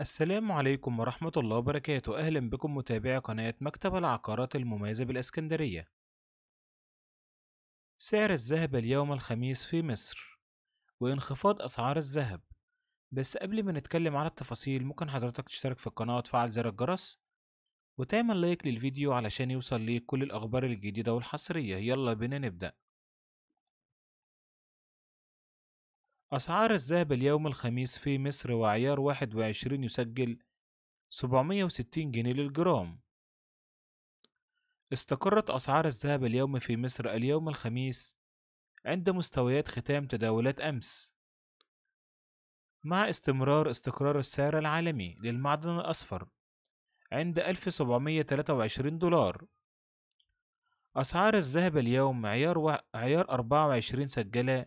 السلام عليكم ورحمة الله وبركاته أهلا بكم متابعي قناة مكتب العقارات المميزة بالإسكندرية سعر الذهب اليوم الخميس في مصر وانخفاض أسعار الذهب بس قبل ما نتكلم على التفاصيل ممكن حضرتك تشترك في القناة وتفعل زر الجرس وتعمل لايك للفيديو علشان يوصل ليك كل الأخبار الجديدة والحصرية يلا بينا نبدأ أسعار الذهب اليوم الخميس في مصر وعيار 21 يسجل 760 جنيه للجرام استقرت أسعار الذهب اليوم في مصر اليوم الخميس عند مستويات ختام تداولات أمس مع استمرار استقرار السعر العالمي للمعدن الأصفر عند 1723 دولار أسعار الذهب اليوم عيار, و... عيار 24 سجلة